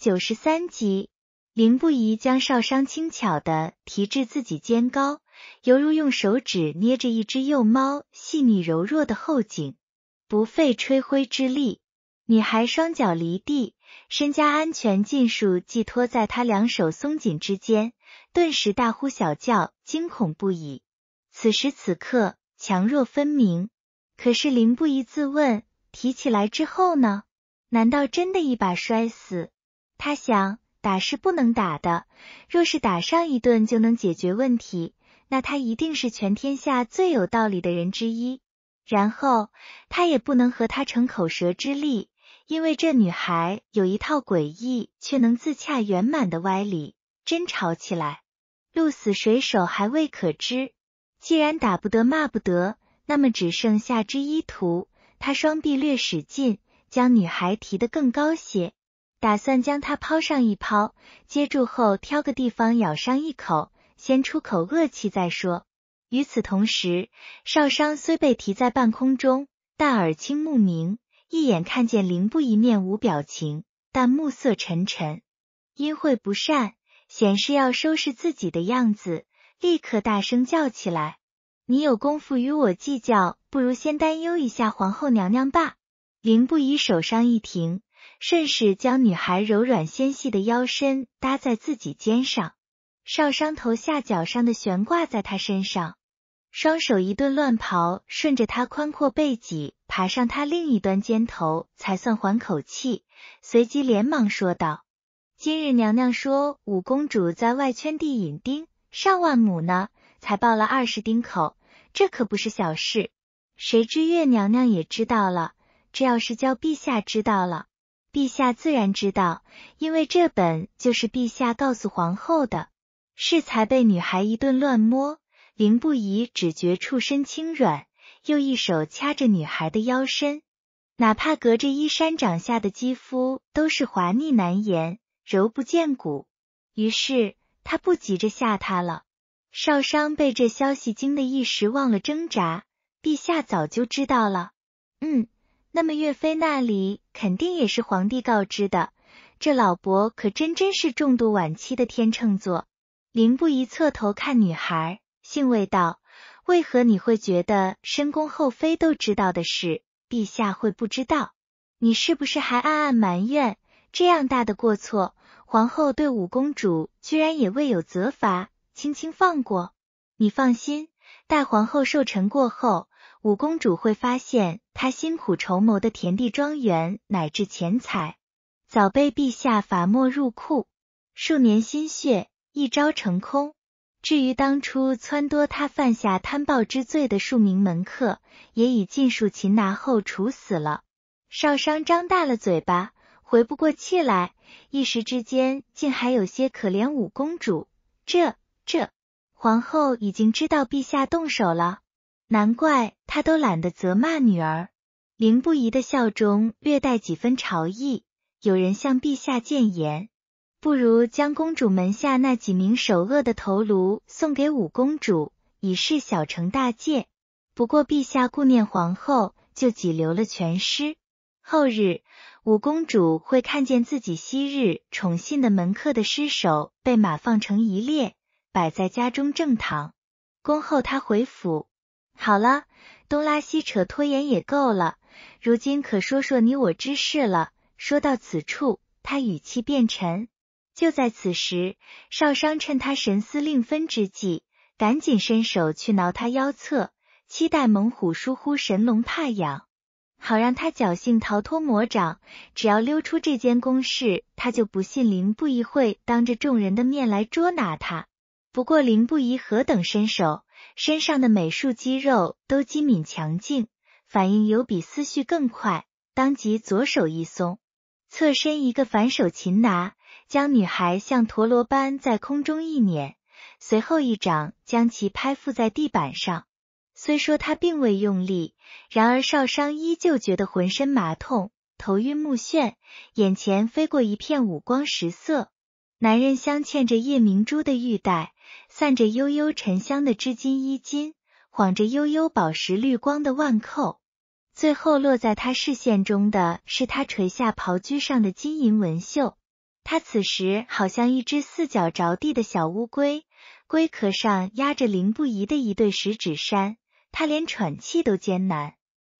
九十三集，林不疑将少商轻巧的提至自己肩高，犹如用手指捏着一只幼猫细腻柔弱的后颈，不费吹灰之力。女孩双脚离地，身家安全尽数寄托在她两手松紧之间，顿时大呼小叫，惊恐不已。此时此刻，强弱分明。可是林不疑自问，提起来之后呢？难道真的一把摔死？他想打是不能打的，若是打上一顿就能解决问题，那他一定是全天下最有道理的人之一。然后他也不能和他逞口舌之力，因为这女孩有一套诡异却能自洽圆满的歪理。争吵起来，鹿死谁手还未可知。既然打不得骂不得，那么只剩下之一途。他双臂略使劲，将女孩提得更高些。打算将它抛上一抛，接住后挑个地方咬上一口，先出口恶气再说。与此同时，少商虽被提在半空中，但耳清目明，一眼看见凌不疑面无表情，但目色沉沉，阴晦不善，显示要收拾自己的样子，立刻大声叫起来：“你有功夫与我计较，不如先担忧一下皇后娘娘吧。”凌不疑手上一停。顺势将女孩柔软纤细的腰身搭在自己肩上，少商头下脚上的悬挂在他身上，双手一顿乱刨，顺着她宽阔背脊爬上她另一端肩头，才算缓口气，随即连忙说道：“今日娘娘说五公主在外圈地引丁上万亩呢，才报了二十丁口，这可不是小事。谁知月娘娘也知道了，这要是叫陛下知道了。”陛下自然知道，因为这本就是陛下告诉皇后的，是才被女孩一顿乱摸。林不疑只觉触身轻软，又一手掐着女孩的腰身，哪怕隔着衣衫，掌下的肌肤都是滑腻难言，柔不见骨。于是他不急着吓她了。少商被这消息惊得一时忘了挣扎。陛下早就知道了。嗯，那么岳飞那里？肯定也是皇帝告知的，这老伯可真真是重度晚期的天秤座。林布一侧头看女孩，欣慰道：“为何你会觉得深宫后妃都知道的事，陛下会不知道？你是不是还暗暗埋怨，这样大的过错，皇后对五公主居然也未有责罚，轻轻放过？你放心，待皇后寿辰过后。”五公主会发现，她辛苦筹谋的田地、庄园乃至钱财，早被陛下罚没入库，数年心血一朝成空。至于当初撺掇他犯下贪暴之罪的数名门客，也已尽数擒拿后处死了。少商张大了嘴巴，回不过气来，一时之间竟还有些可怜五公主。这、这，皇后已经知道陛下动手了。难怪他都懒得责骂女儿。凌不疑的笑中略带几分嘲意。有人向陛下谏言，不如将公主门下那几名首恶的头颅送给五公主，以示小惩大戒。不过陛下顾念皇后，就挤留了全尸。后日五公主会看见自己昔日宠信的门客的尸首被马放成一列，摆在家中正堂，恭候她回府。好了，东拉西扯拖延也够了，如今可说说你我之事了。说到此处，他语气变沉。就在此时，少商趁他神思另分之际，赶紧伸手去挠他腰侧，期待猛虎疏忽，神龙怕痒，好让他侥幸逃脱魔掌。只要溜出这间宫室，他就不信林不疑会当着众人的面来捉拿他。不过林不疑何等身手？身上的每束肌肉都机敏强劲，反应有比思绪更快。当即左手一松，侧身一个反手擒拿，将女孩像陀螺般在空中一碾，随后一掌将其拍附在地板上。虽说他并未用力，然而少商依旧觉得浑身麻痛，头晕目眩，眼前飞过一片五光十色。男人镶嵌着夜明珠的玉带，散着悠悠沉香的织金衣襟，晃着悠悠宝石绿光的腕扣，最后落在他视线中的是他垂下袍裾上的金银纹绣。他此时好像一只四脚着地的小乌龟，龟壳上压着林不疑的一对食指山。他连喘气都艰难，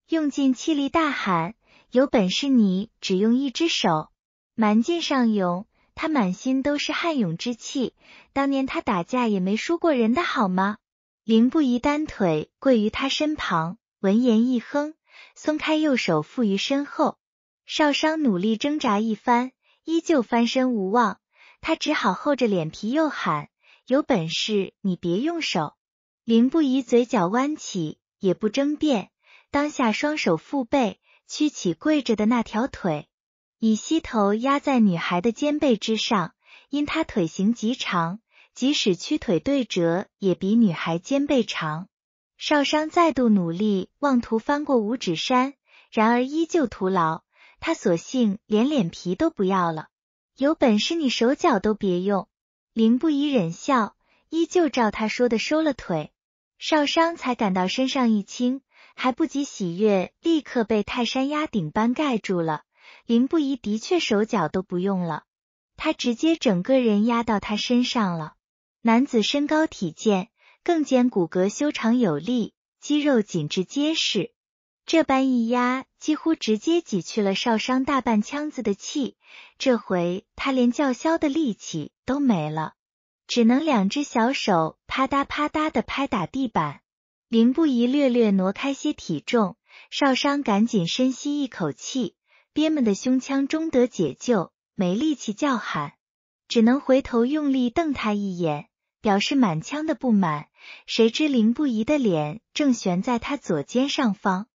用尽气力大喊：“有本事你只用一只手！”蛮劲上涌。他满心都是悍勇之气，当年他打架也没输过人的好吗？林不疑单腿跪于他身旁，闻言一哼，松开右手，附于身后。少商努力挣扎一番，依旧翻身无望，他只好厚着脸皮又喊：“有本事你别用手！”林不疑嘴角弯起，也不争辩，当下双手负背，屈起跪着的那条腿。以膝头压在女孩的肩背之上，因她腿型极长，即使屈腿对折也比女孩肩背长。少商再度努力，妄图翻过五指山，然而依旧徒劳。他索性连脸皮都不要了，有本事你手脚都别用。林不疑忍笑，依旧照他说的收了腿，少商才感到身上一轻，还不及喜悦，立刻被泰山压顶般盖住了。林不疑的确手脚都不用了，他直接整个人压到他身上了。男子身高体健，更兼骨骼修长有力，肌肉紧致结实。这般一压，几乎直接挤去了少商大半腔子的气。这回他连叫嚣的力气都没了，只能两只小手啪嗒啪嗒的拍打地板。林不疑略略挪开些体重，少商赶紧深吸一口气。憋闷的胸腔终得解救，没力气叫喊，只能回头用力瞪他一眼，表示满腔的不满。谁知林不疑的脸正悬在他左肩上方，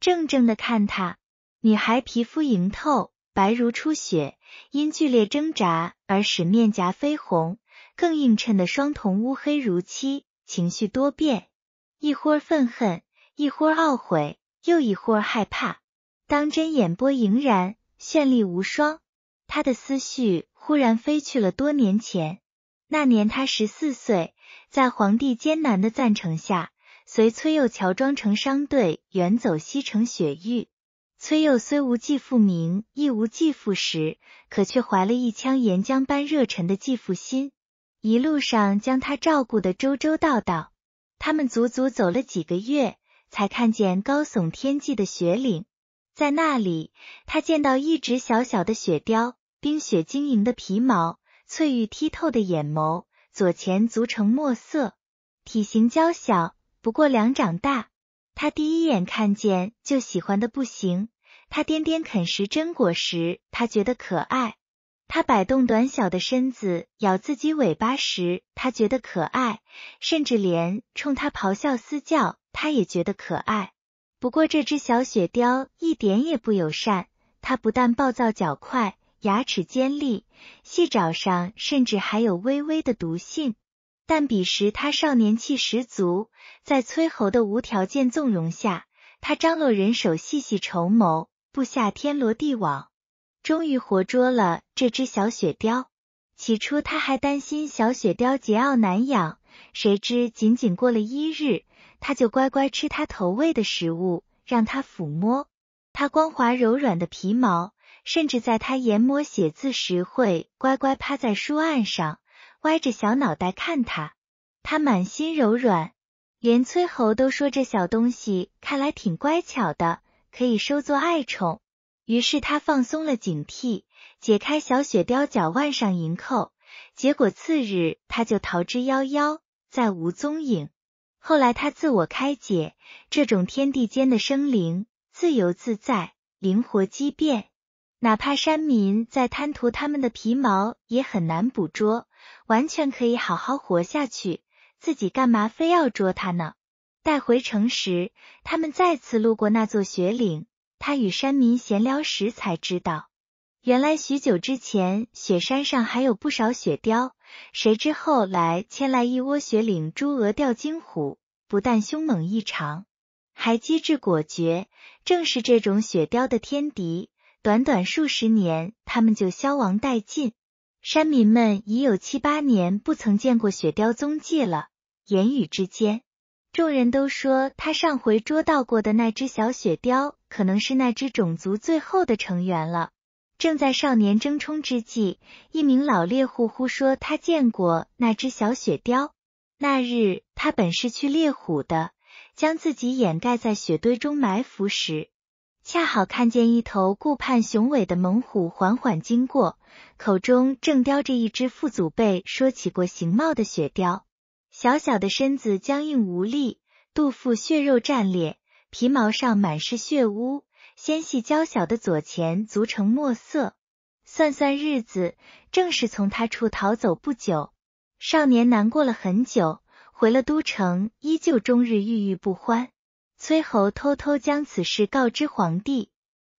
怔怔的看他。女孩皮肤莹透，白如初雪，因剧烈挣扎而使面颊绯红，更映衬的双瞳乌黑如漆，情绪多变，一忽愤恨，一忽懊悔，又一忽害怕。当真，眼波盈然，绚丽无双。他的思绪忽然飞去了多年前，那年他十四岁，在皇帝艰难的赞成下，随崔佑乔装成商队远走西城雪域。崔佑虽无继父名，亦无继父时，可却怀了一腔岩浆般热忱的继父心，一路上将他照顾的周周到到。他们足足走了几个月，才看见高耸天际的雪岭。在那里，他见到一只小小的雪貂，冰雪晶莹的皮毛，翠玉剔透的眼眸，左前足呈墨色，体型娇小，不过两掌大。他第一眼看见就喜欢的不行。他颠颠啃食榛果时，他觉得可爱；他摆动短小的身子咬自己尾巴时，他觉得可爱；甚至连冲他咆哮嘶叫，他也觉得可爱。不过这只小雪貂一点也不友善，它不但暴躁、较快、牙齿尖利，细爪上甚至还有微微的毒性。但彼时他少年气十足，在崔侯的无条件纵容下，他张罗人手，细细筹谋，布下天罗地网，终于活捉了这只小雪貂。起初他还担心小雪貂桀骜难养，谁知仅仅过了一日。他就乖乖吃他投喂的食物，让他抚摸他光滑柔软的皮毛，甚至在他研磨写字时，会乖乖趴在书案上，歪着小脑袋看他。他满心柔软，连崔侯都说这小东西看来挺乖巧的，可以收做爱宠。于是他放松了警惕，解开小雪貂脚腕上银扣，结果次日他就逃之夭夭，再无踪影。后来他自我开解，这种天地间的生灵自由自在，灵活机变，哪怕山民再贪图他们的皮毛，也很难捕捉，完全可以好好活下去。自己干嘛非要捉它呢？带回城时，他们再次路过那座雪岭，他与山民闲聊时才知道。原来许久之前，雪山上还有不少雪雕，谁知后来迁来一窝雪岭朱鹅吊金虎，不但凶猛异常，还机智果决。正是这种雪雕的天敌，短短数十年，它们就消亡殆尽。山民们已有七八年不曾见过雪雕踪迹了。言语之间，众人都说他上回捉到过的那只小雪雕，可能是那只种族最后的成员了。正在少年争冲之际，一名老猎户忽说他见过那只小雪貂。那日他本是去猎虎的，将自己掩盖在雪堆中埋伏时，恰好看见一头顾盼雄伟的猛虎缓缓经过，口中正叼着一只父祖辈说起过形貌的雪貂。小小的身子僵硬无力，肚腹血肉战裂，皮毛上满是血污。纤细娇小的左前足呈墨色，算算日子，正是从他处逃走不久。少年难过了很久，回了都城，依旧终日郁郁不欢。崔侯偷偷将此事告知皇帝，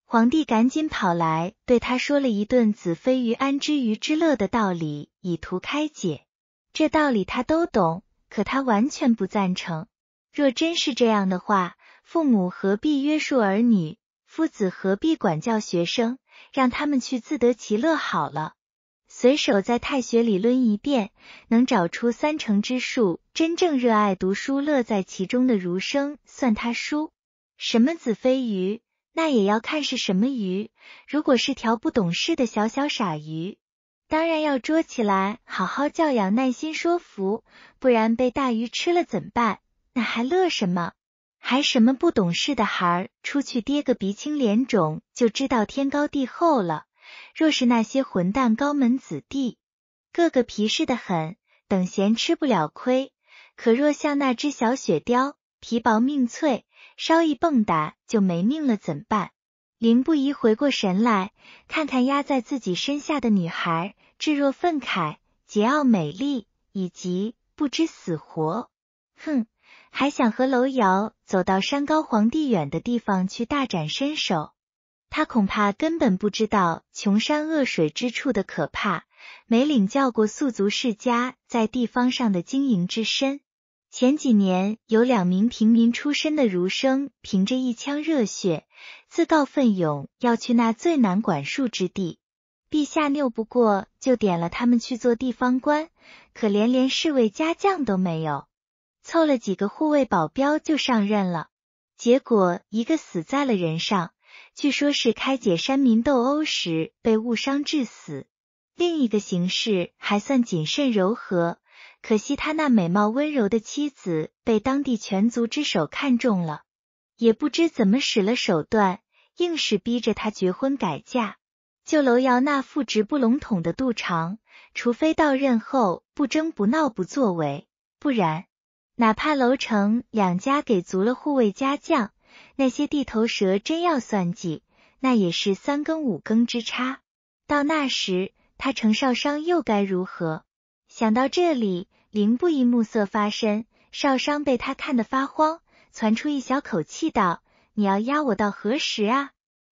皇帝赶紧跑来对他说了一顿“子非鱼，安知鱼之乐”的道理，以图开解。这道理他都懂，可他完全不赞成。若真是这样的话，父母何必约束儿女？夫子何必管教学生，让他们去自得其乐好了。随手在太学里抡一遍，能找出三成之数真正热爱读书、乐在其中的儒生，算他输。什么子非鱼，那也要看是什么鱼。如果是条不懂事的小小傻鱼，当然要捉起来好好教养，耐心说服，不然被大鱼吃了怎办？那还乐什么？还什么不懂事的孩儿出去跌个鼻青脸肿就知道天高地厚了。若是那些混蛋高门子弟，个个皮实的很，等闲吃不了亏。可若像那只小雪貂，皮薄命脆，稍一蹦跶就没命了，怎办？林不疑回过神来，看看压在自己身下的女孩，稚若愤慨、桀骜、美丽以及不知死活。哼，还想和楼瑶。走到山高皇帝远的地方去大展身手，他恐怕根本不知道穷山恶水之处的可怕，没领教过素族世家在地方上的经营之深。前几年有两名平民出身的儒生，凭着一腔热血，自告奋勇要去那最难管束之地，陛下拗不过，就点了他们去做地方官，可连连侍卫家将都没有。凑了几个护卫保镖就上任了，结果一个死在了人上，据说是开解山民斗殴时被误伤致死；另一个形式还算谨慎柔和，可惜他那美貌温柔的妻子被当地全族之首看中了，也不知怎么使了手段，硬是逼着他绝婚改嫁。就楼瑶那副直不笼统的肚肠，除非到任后不争不闹不作为，不然。哪怕楼城两家给足了护卫家将，那些地头蛇真要算计，那也是三更五更之差。到那时，他程少商又该如何？想到这里，林不一暮色发深，少商被他看得发慌，攒出一小口气道：“你要压我到何时啊？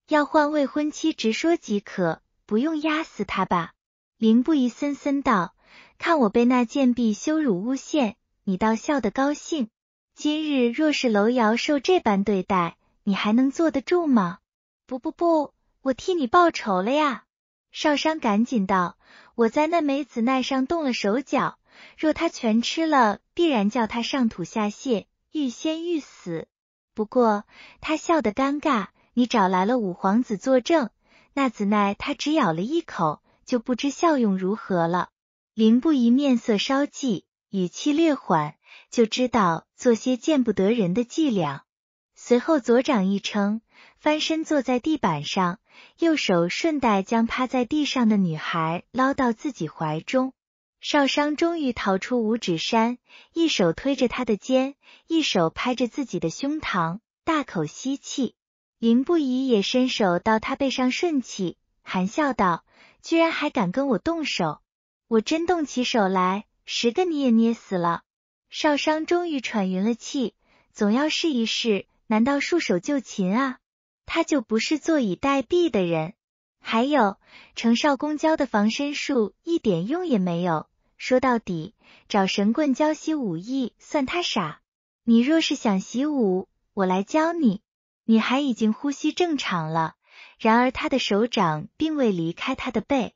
要换未婚妻直说即可，不用压死他吧。”林不一森森道：“看我被那贱婢羞辱诬陷。”你倒笑得高兴，今日若是楼瑶受这般对待，你还能坐得住吗？不不不，我替你报仇了呀！少商赶紧道：“我在那梅子奈上动了手脚，若他全吃了，必然叫他上吐下泻，欲仙欲死。不过他笑得尴尬，你找来了五皇子作证，那子奈他只咬了一口，就不知效用如何了。”林不疑面色稍霁。语气略缓，就知道做些见不得人的伎俩。随后左掌一撑，翻身坐在地板上，右手顺带将趴在地上的女孩捞到自己怀中。邵商终于逃出五指山，一手推着他的肩，一手拍着自己的胸膛，大口吸气。林不疑也伸手到他背上顺气，含笑道：“居然还敢跟我动手，我真动起手来。”十个你也捏死了，少商终于喘匀了气，总要试一试，难道束手就擒啊？他就不是坐以待毙的人。还有程少公教的防身术一点用也没有，说到底找神棍教习武艺算他傻。你若是想习武，我来教你。女孩已经呼吸正常了，然而她的手掌并未离开她的背。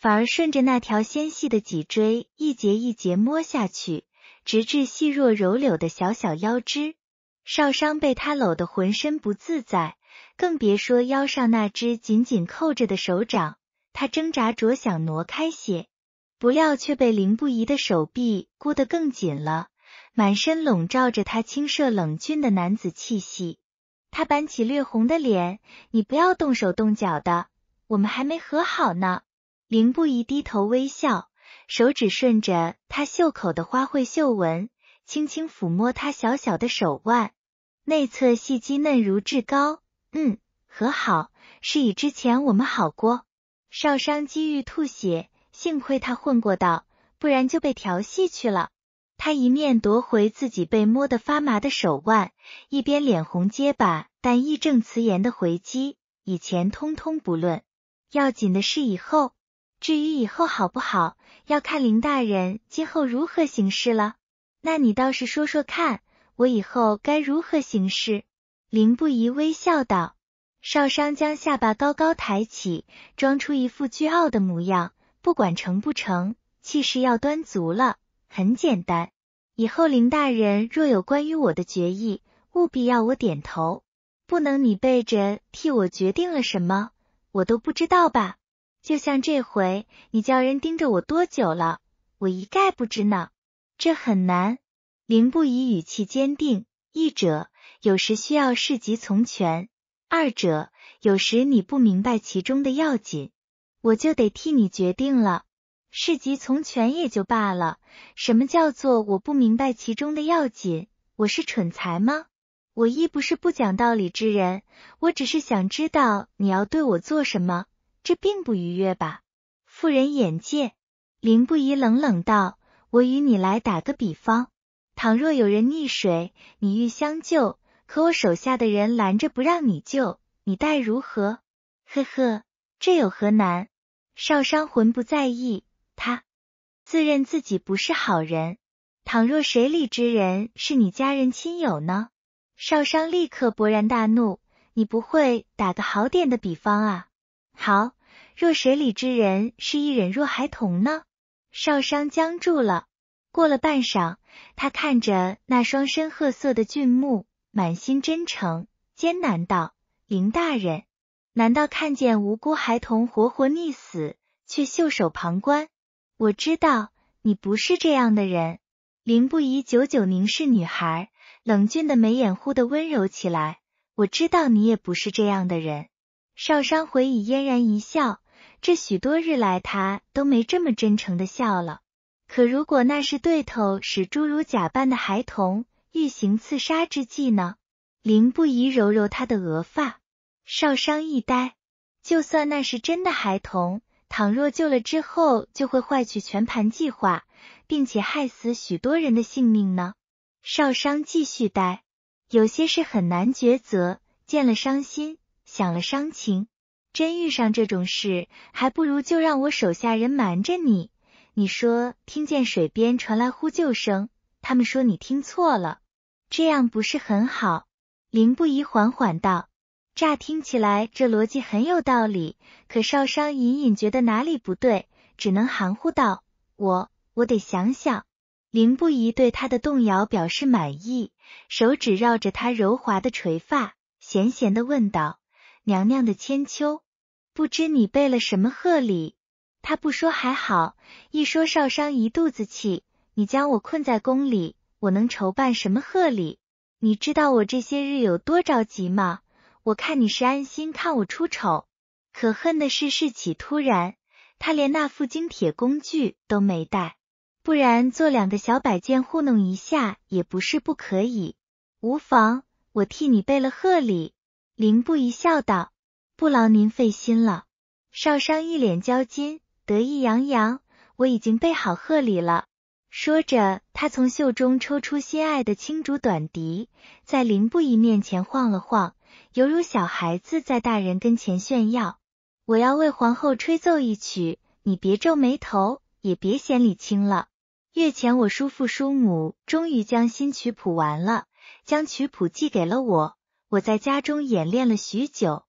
反而顺着那条纤细的脊椎一节一节摸下去，直至细若柔柳的小小腰肢。邵商被他搂得浑身不自在，更别说腰上那只紧紧扣着的手掌。他挣扎着想挪开些，不料却被林不疑的手臂箍得更紧了。满身笼罩着他清澈冷峻的男子气息，他板起略红的脸：“你不要动手动脚的，我们还没和好呢。”林不疑低头微笑，手指顺着他袖口的花卉绣纹，轻轻抚摸他小小的手腕，内侧细肌嫩如至高。嗯，和好，是以之前我们好过。少商机遇吐血，幸亏他混过道，不然就被调戏去了。他一面夺回自己被摸得发麻的手腕，一边脸红结巴，但义正辞严的回击：以前通通不论，要紧的是以后。至于以后好不好，要看林大人今后如何行事了。那你倒是说说看，我以后该如何行事？林不疑微笑道：“少商将下巴高高抬起，装出一副倨傲的模样。不管成不成，气势要端足了。很简单，以后林大人若有关于我的决议，务必要我点头，不能你背着替我决定了什么，我都不知道吧。”就像这回，你叫人盯着我多久了？我一概不知呢。这很难。林不疑语气坚定：一者，有时需要事急从权；二者，有时你不明白其中的要紧，我就得替你决定了。事急从权也就罢了。什么叫做我不明白其中的要紧？我是蠢材吗？我亦不是不讲道理之人。我只是想知道你要对我做什么。这并不愉悦吧？妇人眼界，林不疑冷冷道：“我与你来打个比方，倘若有人溺水，你欲相救，可我手下的人拦着不让你救，你待如何？”呵呵，这有何难？邵商魂不在意，他自认自己不是好人。倘若水里之人是你家人亲友呢？邵商立刻勃然大怒：“你不会打个好点的比方啊？”好。若水里之人是一忍若孩童呢？少商僵住了。过了半晌，他看着那双深褐色的俊目，满心真诚，艰难道：“林大人，难道看见无辜孩童活活溺死，却袖手旁观？我知道你不是这样的人。”林不疑久久凝视女孩，冷峻的眉眼忽的温柔起来。我知道你也不是这样的人。少商回以嫣然一笑。这许多日来，他都没这么真诚的笑了。可如果那是对头使侏儒假扮的孩童欲行刺杀之计呢？林不宜揉揉他的额发，少商一呆。就算那是真的孩童，倘若救了之后，就会坏去全盘计划，并且害死许多人的性命呢？少商继续呆。有些事很难抉择，见了伤心，想了伤情。真遇上这种事，还不如就让我手下人瞒着你。你说听见水边传来呼救声，他们说你听错了，这样不是很好？林不疑缓缓道：“乍听起来，这逻辑很有道理，可少商隐隐觉得哪里不对，只能含糊道：我我得想想。”林不疑对他的动摇表示满意，手指绕着他柔滑的垂发，闲闲的问道：“娘娘的千秋。”不知你备了什么贺礼？他不说还好，一说少商一肚子气。你将我困在宫里，我能筹办什么贺礼？你知道我这些日有多着急吗？我看你是安心看我出丑。可恨的是事起突然，他连那副精铁工具都没带，不然做两个小摆件糊弄一下也不是不可以。无妨，我替你备了贺礼。凌不一笑道。不劳您费心了，少商一脸焦金，得意洋洋。我已经备好贺礼了。说着，他从袖中抽出心爱的青竹短笛，在林不疑面前晃了晃，犹如小孩子在大人跟前炫耀。我要为皇后吹奏一曲，你别皱眉头，也别嫌礼轻了。月前，我叔父叔母终于将新曲谱完了，将曲谱寄给了我。我在家中演练了许久。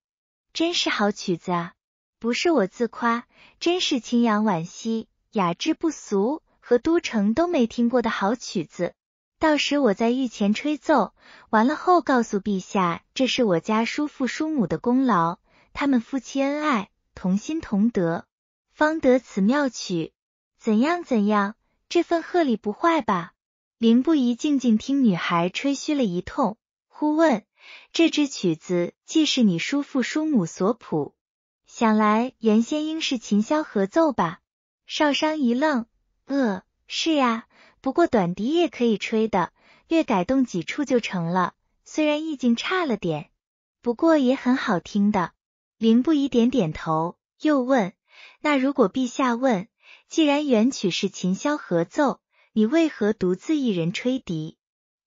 真是好曲子啊！不是我自夸，真是清扬婉兮，雅致不俗，和都城都没听过的好曲子。到时我在御前吹奏，完了后告诉陛下，这是我家叔父叔母的功劳，他们夫妻恩爱，同心同德，方得此妙曲。怎样怎样，这份贺礼不坏吧？林不疑静静听女孩吹嘘了一通。忽问，这支曲子既是你叔父叔母所谱，想来原先应是琴箫合奏吧？少商一愣，呃，是呀，不过短笛也可以吹的，略改动几处就成了。虽然意境差了点，不过也很好听的。林不疑点点头，又问，那如果陛下问，既然原曲是琴箫合奏，你为何独自一人吹笛，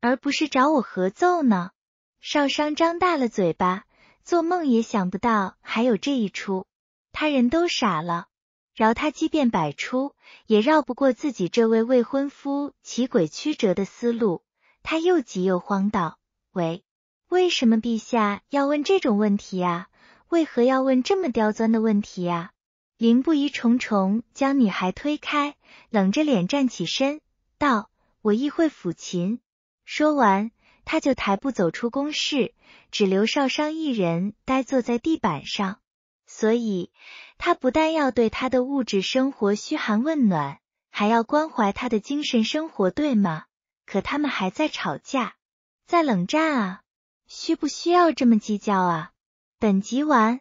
而不是找我合奏呢？少商张大了嘴巴，做梦也想不到还有这一出，他人都傻了。饶他即便百出，也绕不过自己这位未婚夫奇诡曲折的思路。他又急又慌道：“喂，为什么陛下要问这种问题啊？为何要问这么刁钻的问题呀？”林不疑重重将女孩推开，冷着脸站起身道：“我亦会抚琴。”说完。他就抬步走出公室，只留少商一人呆坐在地板上。所以，他不但要对他的物质生活嘘寒问暖，还要关怀他的精神生活，对吗？可他们还在吵架，在冷战啊，需不需要这么计较啊？本集完。